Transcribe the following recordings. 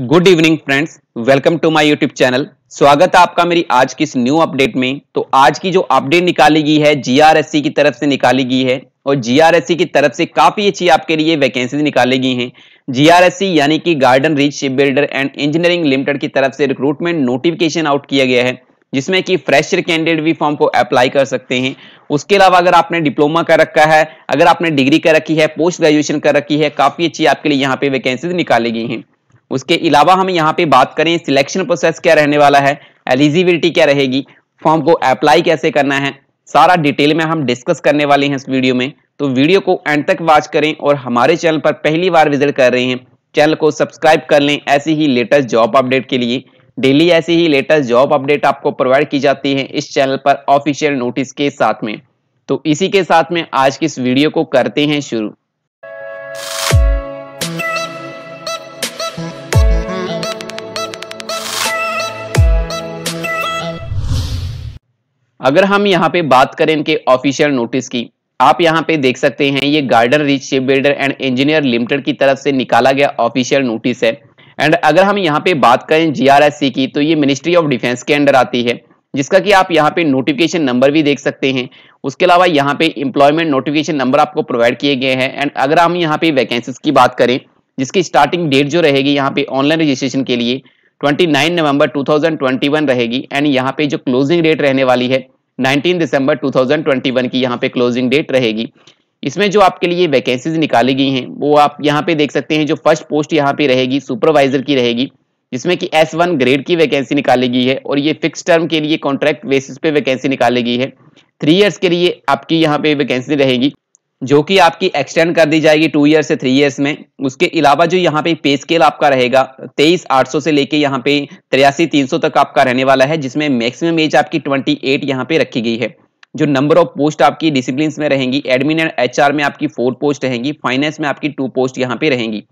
good evening friends welcome to my YouTube channel स्वागत है आपका मेरी आज की इस न्यू अपडेट में तो आज की जो अपडेट निकाली गई है जीआरएससी की तरफ से निकाली गई है और जीआरएससी की तरफ से काफी अच्छी आपके लिए वैकेंसीज निकाली गई हैं जीआरएससी यानी कि Garden Reach Ship Builder and Engineering Limited की तरफ से रिक्रूटमेंट नोटिफिकेशन आउट किया गया है जिसमें कि फ्रेशर कैंडिडेट भी फॉर्म को अप्लाई कर सकते हैं उसके अलावा अगर आपने डिप्लोमा कर रखा है अगर आपने डिग्री कर रखी है पोस्ट ग्रेजुएशन कर रखी है काफी अच्छी आपके लिए यहाँ पे वैकेंसीज निकाली गई हैं उसके अलावा हम यहाँ पे बात करें सिलेक्शन प्रोसेस क्या रहने वाला है एलिजिबिलिटी क्या रहेगी फॉर्म को अप्लाई कैसे करना है सारा डिटेल में हम डिस्कस करने वाले हैं इस वीडियो में तो वीडियो को एंड तक वॉच करें और हमारे चैनल पर पहली बार विजिट कर रहे हैं चैनल को सब्सक्राइब कर लें ऐसी ही लेटेस्ट जॉब अपडेट के लिए डेली ऐसी ही लेटेस्ट जॉब अपडेट आपको प्रोवाइड की जाती है इस चैनल पर ऑफिशियल नोटिस के साथ में तो इसी के साथ में आज की इस वीडियो को करते हैं शुरू अगर हम यहाँ पे बात करें इनके ऑफिशियल नोटिस की आप यहाँ पे देख सकते हैं ये Garden Reach Ship Builder and Engineer Limited की तरफ से निकाला गया ऑफिशियल नोटिस है एंड अगर हम यहाँ पे बात करें जी की तो ये मिनिस्ट्री ऑफ डिफेंस के अंडर आती है जिसका कि आप यहाँ पे नोटिफिकेशन नंबर भी देख सकते हैं उसके अलावा यहाँ पे इम्प्लॉयमेंट नोटिफिकेशन नंबर आपको प्रोवाइड किए गए हैं एंड अगर हम यहाँ पे वैकेंसीज की बात करें जिसकी स्टार्टिंग डेट जो रहेगी यहाँ पे ऑनलाइन रजिस्ट्रेशन के लिए 29 नवंबर 2021 रहेगी एंड यहाँ पे जो क्लोजिंग डेट रहने वाली है 19 दिसंबर 2021 की यहाँ पे क्लोजिंग डेट रहेगी इसमें जो आपके लिए वैकेंसीज निकाली गई हैं वो आप यहाँ पे देख सकते हैं जो फर्स्ट पोस्ट यहाँ पे रहेगी सुपरवाइजर की रहेगी जिसमें कि एस वन ग्रेड की वैकेंसी निकाली गई है और ये फिक्स टर्म के लिए कॉन्ट्रैक्ट बेसिस पे वैकेंसी निकाली गई है थ्री ईयर्स के लिए आपकी यहाँ पे वैकेंसी रहेगी जो कि आपकी एक्सटेंड कर दी जाएगी टू ईयर से थ्री ईयर्स में उसके अलावा जो यहाँ पे पे स्केल आपका रहेगा तेईस आठ सौ से लेके यहाँ पे तिरासी तीन सौ तक आपका रहने वाला है जिसमें मैक्सिमम एज आपकी ट्वेंटी एट यहाँ पे रखी गई है जो नंबर ऑफ पोस्ट आपकी डिसिप्लिन में रहेंगी एडमिन एंड एच में आपकी फोर पोस्ट रहेंगी फाइनेंस में आपकी टू पोस्ट यहाँ पे रहेंगी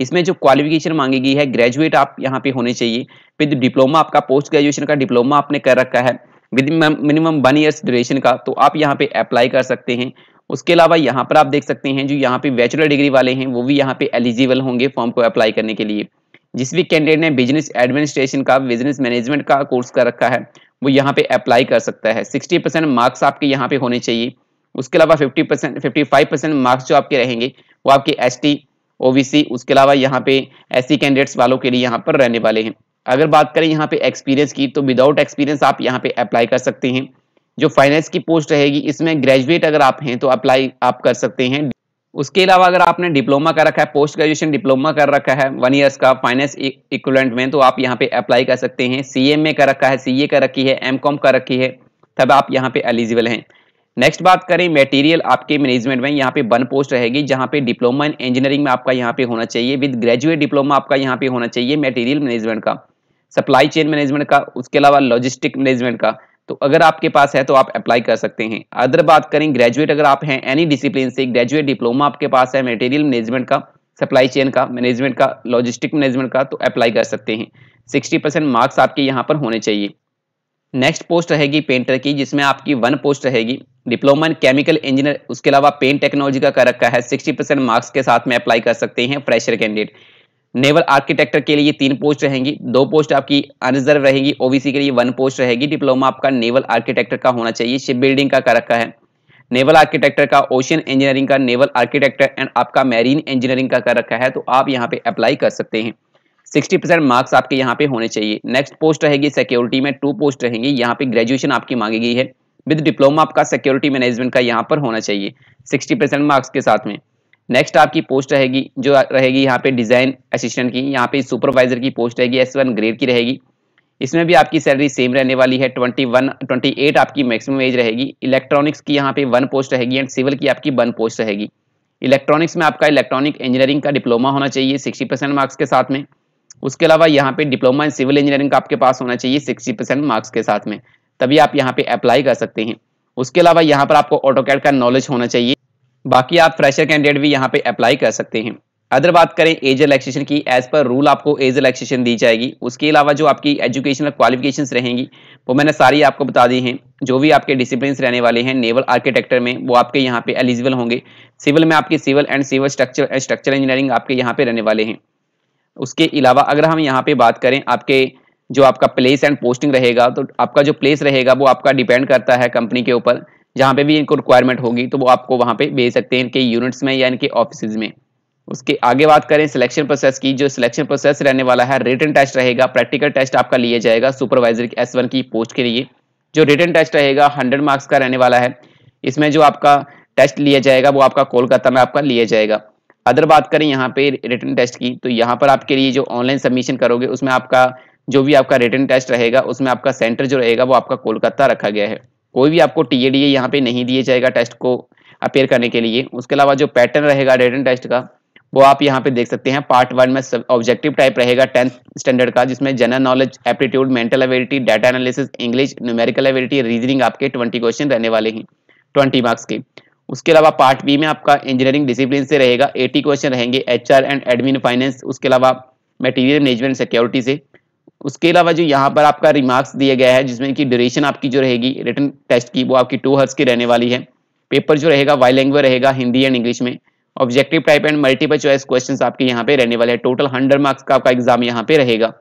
इसमें जो क्वालिफिकेशन मांगी गई है ग्रेजुएट आप यहाँ पे होने चाहिए विद डिप्लोमा आपका पोस्ट ग्रेजुएशन का डिप्लोमा आपने कर रखा है with minimum one years duration का तो आप यहाँ पे अप्लाई कर सकते हैं उसके अलावा यहाँ पर आप देख सकते हैं जो यहाँ पे बैचलर डिग्री वाले हैं वो भी यहाँ पे एलिजिबल होंगे फॉर्म को अप्लाई करने के लिए जिस भी कैंडिडेट ने बिजनेस एडमिनिस्ट्रेशन का बिजनेस मैनेजमेंट का कोर्स कर रखा है वो यहाँ पे अप्लाई कर सकता है सिक्सटी परसेंट मार्क्स आपके यहाँ पे होने चाहिए उसके अलावा fifty percent fifty five percent marks जो आपके रहेंगे वो आपके S T O B C उसके अलावा यहाँ पे एस सी कैंडिडेट्स वालों के लिए यहाँ पर रहने वाले हैं अगर बात करें यहाँ पे एक्सपीरियंस की तो विदाउट एक्सपीरियंस आप यहाँ पे अप्लाई कर सकते हैं जो फाइनेंस की पोस्ट रहेगी इसमें ग्रेजुएट अगर आप हैं तो अप्लाई आप कर सकते हैं उसके अलावा अगर आपने डिप्लोमा कर रखा है पोस्ट ग्रेजुएशन डिप्लोमा कर रखा है वन ईयर्स का फाइनेंस इक्वलेंट e- में तो आप यहाँ पे अप्लाई कर सकते हैं सी कर रखा है सी कर रखी है एम कर रखी है तब आप यहाँ पे एलिजिबल हैं नेक्स्ट बात करें मटेरियल आपके मैनेजमेंट में यहाँ पे वन पोस्ट रहेगी जहाँ पे डिप्लोमा इन इंजीनियरिंग में आपका यहाँ पे होना चाहिए विद ग्रेजुएट डिप्लोमा आपका यहाँ पे होना चाहिए मटेरियल मैनेजमेंट का सप्लाई चेन मैनेजमेंट का उसके अलावा लॉजिस्टिक मैनेजमेंट का तो अगर आपके पास है तो आप अप्लाई कर सकते हैं अदर बात करें ग्रेजुएट अगर आप हैं एनी डिसिप्लिन से ग्रेजुएट डिप्लोमा आपके पास है मेटेरियल मैनेजमेंट का सप्लाई चेन का मैनेजमेंट का लॉजिस्टिक मैनेजमेंट का तो अप्लाई कर सकते हैं 60 परसेंट मार्क्स आपके यहाँ पर होने चाहिए नेक्स्ट पोस्ट रहेगी पेंटर की जिसमें आपकी वन पोस्ट रहेगी डिप्लोमा इन केमिकल इंजीनियर उसके अलावा पेंट टेक्नोलॉजी का कर रखा है सिक्सटी परसेंट मार्क्स के साथ में अप्लाई कर सकते हैं फ्रेशर कैंडिडेट नेवल आर्किटेक्टर के लिए तीन पोस्ट रहेंगी दो पोस्ट आपकी अनरिजर्व रहेगी ओबीसी के लिए वन पोस्ट रहेगी डिप्लोमा आपका नेवल आर्किटेक्टर का होना चाहिए शिप बिल्डिंग का रखा है नेवल आर्किटेक्टर का ओशियन इंजीनियरिंग का नेवल आर्किटेक्टर एंड आपका मैरीन इंजीनियरिंग का कर रखा है तो आप यहाँ पे अप्लाई कर सकते हैं 60 परसेंट मार्क्स आपके यहाँ पे होने चाहिए नेक्स्ट पोस्ट रहेगी सिक्योरिटी में टू पोस्ट रहेंगी यहाँ पे ग्रेजुएशन आपकी मांगी गई है विद डिप्लोमा आपका सिक्योरिटी मैनेजमेंट का यहाँ पर होना चाहिए 60 परसेंट मार्क्स के साथ में नेक्स्ट आपकी पोस्ट रहेगी जो रहेगी यहाँ पे डिज़ाइन असिस्टेंट की यहाँ पे सुपरवाइजर की पोस्ट रहेगी एस वन ग्रेड की रहेगी इसमें भी आपकी सैलरी सेम रहने वाली है ट्वेंटी वन ट्वेंटी एट आपकी मैक्सिमम एज रहेगी इलेक्ट्रॉनिक्स की यहाँ पे वन पोस्ट रहेगी एंड सिविल की आपकी वन पोस्ट रहेगी इलेक्ट्रॉनिक्स में आपका इलेक्ट्रॉनिक इंजीनियरिंग का डिप्लोमा होना चाहिए सिक्सटी परसेंट मार्क्स के साथ में उसके अलावा यहाँ पे डिप्लोमा इन सिविल इंजीनियरिंग का आपके पास होना चाहिए सिक्सटी परसेंट मार्क्स के साथ में तभी आप यहाँ पे अप्लाई कर सकते हैं उसके अलावा यहाँ पर आपको ऑटो का नॉलेज होना चाहिए बाकी आप फ्रेशर कैंडिडेट भी यहाँ पे अप्लाई कर सकते हैं अदर बात करें एज रिलैक्सेशन की एज पर रूल आपको एज रिलैक्सेशन दी जाएगी उसके अलावा जो आपकी एजुकेशनल क्वालिफिकेशन रहेंगी वो मैंने सारी आपको बता दी हैं जो भी आपके डिसिप्लिन रहने वाले हैं नेवल आर्किटेक्चर में वो आपके यहाँ पे एलिजिबल होंगे सिविल में आपके civil and civil structure and structure engineering आपके यहाँ पे रहने वाले हैं उसके अलावा अगर हम यहाँ पे बात करें आपके जो आपका प्लेस एंड पोस्टिंग रहेगा तो आपका जो प्लेस रहेगा वो आपका डिपेंड करता है कंपनी के ऊपर जहां पे भी इनको रिक्वायरमेंट होगी तो वो आपको वहां पे भेज सकते हैं इनके यूनिट्स में या इनके ऑफिस में उसके आगे बात करें सिलेक्शन प्रोसेस की जो सिलेक्शन प्रोसेस रहने वाला है रिटर्न टेस्ट रहेगा प्रैक्टिकल टेस्ट आपका लिया जाएगा सुपरवाइजर एस वन की पोस्ट के लिए जो रिटर्न टेस्ट रहेगा हंड्रेड मार्क्स का रहने वाला है इसमें जो आपका टेस्ट लिया जाएगा वो आपका कोलकाता में आपका लिया जाएगा अदर बात करें यहाँ पे रिटर्न टेस्ट की तो यहाँ पर आपके लिए जो ऑनलाइन सबमिशन करोगे उसमें आपका जो भी आपका रिटर्न टेस्ट रहेगा उसमें आपका सेंटर जो रहेगा वो आपका कोलकाता रखा गया है कोई भी आपको टी ए डी ए यहाँ पे नहीं दिए जाएगा टेस्ट को अपेयर करने के लिए उसके अलावा जो पैटर्न रहेगा रिटर्न टेस्ट का वो आप यहाँ पे देख सकते हैं पार्ट वन में ऑब्जेक्टिव टाइप रहेगा टेंथ स्टैंडर्ड का जिसमें general knowledge aptitude mental ability data analysis English numerical ability reasoning आपके ट्वेंटी क्वेश्चन रहने वाले हैं ट्वेंटी मार्क्स के उसके अलावा पार्ट बी में आपका इंजीनियरिंग डिसिप्लिन से रहेगा एटी क्वेश्चन रहेंगे एच एंड एडमिन फाइनेंस उसके अलावा मेटीरियल मैनेजमेंट सिक्योरिटी से उसके अलावा जो यहाँ पर आपका रिमार्क्स दिया गया है जिसमें कि ड्यूरेशन आपकी जो रहेगी रिटर्न टेस्ट की वो आपकी टू हर्स की रहने वाली है पेपर जो रहेगा वाई लैंग्वेज रहेगा हिंदी एंड इंग्लिश में objective type and multiple choice question आपके यहाँ पे रहने वाले हैं टोटल हंड्रेड मार्क्स का आपका एग्जाम यहाँ पे रहेगा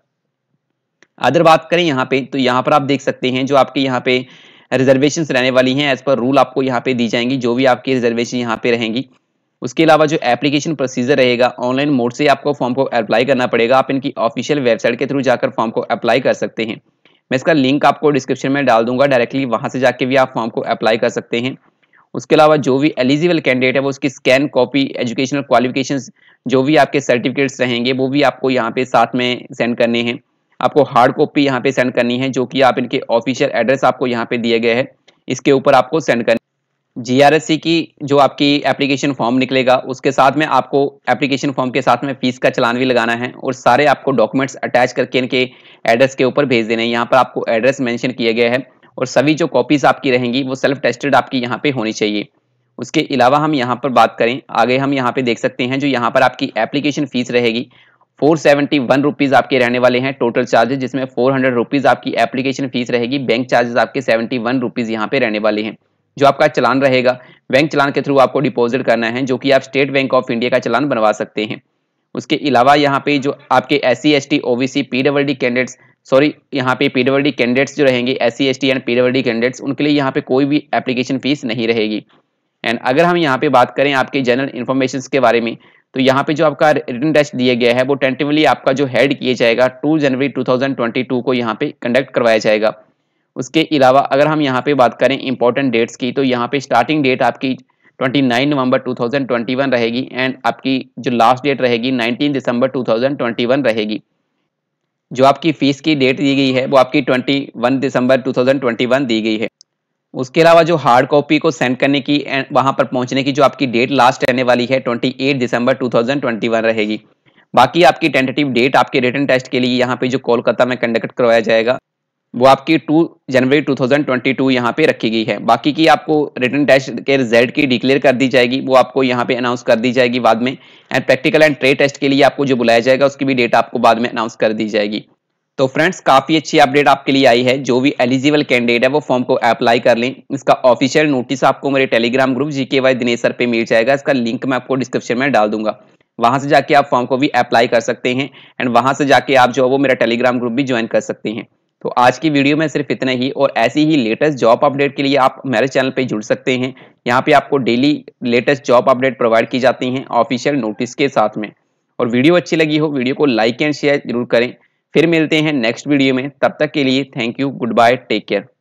अदर बात करें यहाँ पे तो यहाँ पर आप देख सकते हैं जो आपके यहाँ पे रिजर्वेशन रहने वाली हैं एज पर रूल आपको यहाँ पे दी जाएंगी जो भी आपकी रिजर्वेशन यहाँ पे रहेंगी उसके अलावा जो एप्लीकेशन प्रोसीजर रहेगा ऑनलाइन मोड से आपको फॉर्म को अप्लाई करना पड़ेगा आप इनकी ऑफिशियल वेबसाइट के थ्रू जाकर फॉर्म को अप्लाई कर सकते हैं मैं इसका लिंक आपको डिस्क्रिप्शन में डाल दूंगा डायरेक्टली वहाँ से जाके भी आप फॉर्म को अप्लाई कर सकते हैं उसके अलावा जो भी एलिजिबल कैंडिडेट है वो उसकी स्कैन कॉपी एजुकेशनल क्वालिफिकेशन जो भी आपके सर्टिफिकेट्स रहेंगे वो भी आपको यहाँ पे साथ में सेंड करने हैं आपको हार्ड कॉपी यहाँ पे सेंड करनी है जो कि आप इनके ऑफिशियल एड्रेस आपको यहाँ पे दिए गए हैं इसके ऊपर आपको सेंड करना जीआरएससी की जो आपकी एप्लीकेशन फॉर्म निकलेगा उसके साथ में आपको एप्लीकेशन फॉर्म के साथ में फीस का चलान भी लगाना है और सारे आपको डॉक्यूमेंट्स अटैच करके इनके एड्रेस के ऊपर भेज देने हैं यहाँ पर आपको एड्रेस मेंशन किया गया है और सभी जो कॉपीज आपकी रहेंगी वो सेल्फ टेस्टेड आपकी यहाँ पे होनी चाहिए उसके अलावा हम यहाँ पर बात करें आगे हम यहाँ पे देख सकते हैं जो यहाँ पर आपकी एप्लीकेशन फीस रहेगी फोर सेवेंटी वन रुपीज़ आपके रहने वाले हैं टोटल चार्जेस जिसमें फोर हंड्रेड रुपीज़ आपकी एप्लीकेशन फीस रहेगी बैंक चार्जेस आपके सेवेंटी वन रुपीज़ यहाँ पे रहने वाले हैं जो आपका चलान रहेगा बैंक चलान के थ्रू आपको डिपॉजिट करना है जो कि आप स्टेट बैंक ऑफ इंडिया का चलान बनवा सकते हैं उसके अलावा यहाँ पे जो आपके S C S T O B C P W D candidates sorry यहाँ पे पी डब्ल डी कैंडिडेट्स जो रहेंगे S C S T and P W D candidates उनके लिए यहाँ पे कोई भी एप्लीकेशन फीस नहीं रहेगी एंड अगर हम यहाँ पे बात करें आपके जनरल इन्फॉर्मेशन के बारे में तो यहाँ पे जो आपका रिटर्न टेस्ट दिया गया है वो टेंटिवली आपका जो हेड किया जाएगा टू जनवरी टू को यहाँ पे कंडक्ट करवाया जाएगा उसके अलावा अगर हम यहाँ पे बात करें इंपॉर्टेंट डेट्स की तो यहाँ पे स्टार्टिंग डेट आपकी 29 नवंबर 2021 रहेगी एंड आपकी जो लास्ट डेट रहेगी 19 दिसंबर 2021 रहेगी जो आपकी फीस की डेट दी गई है वो आपकी 21 दिसंबर 2021 दी गई है उसके अलावा जो हार्ड कॉपी को सेंड करने की एंड वहाँ पर पहुँचने की जो आपकी डेट लास्ट रहने वाली है ट्वेंटी दिसंबर टू रहेगी बाकी आपकी टेंटेटिव डेट आपके रिटर्न टेस्ट के लिए यहाँ पे जो कोलकाता में कंडक्ट करवाया जाएगा वो आपकी टू जनवरी 2022 यहाँ पे रखी गई है बाकी की आपको रिटर्न टेस्ट के रिजल्ट की डिक्लेयर कर दी जाएगी वो आपको यहाँ पे अनाउंस कर दी जाएगी बाद में and practical and trade test के लिए आपको जो बुलाया जाएगा उसकी भी डेट आपको बाद में अनाउंस कर दी जाएगी तो फ्रेंड्स काफ़ी अच्छी अपडेट आपके लिए आई है जो भी एलिजिबल कैंडिडेट है वो फॉर्म को अप्लाई कर लें इसका ऑफिशियल नोटिस आपको मेरे टेलीग्राम ग्रुप जी के वाई दिनेश सर पे मिल जाएगा इसका लिंक मैं आपको डिस्क्रिप्शन में डाल दूंगा वहां से जाके आप फॉर्म को भी अप्लाई कर सकते हैं एंड वहां से जाके आप जो है वो मेरा टेलीग्राम ग्रुप भी ज्वाइन कर सकते हैं तो आज की वीडियो में सिर्फ इतना ही और ऐसी ही लेटेस्ट जॉब अपडेट के लिए आप मेरे चैनल पे जुड़ सकते हैं यहाँ पे आपको daily latest job update provide की जाती हैं ऑफिशियल नोटिस के साथ में और वीडियो अच्छी लगी हो वीडियो को लाइक एंड शेयर जरूर करें फिर मिलते हैं नेक्स्ट वीडियो में तब तक के लिए thank you goodbye take care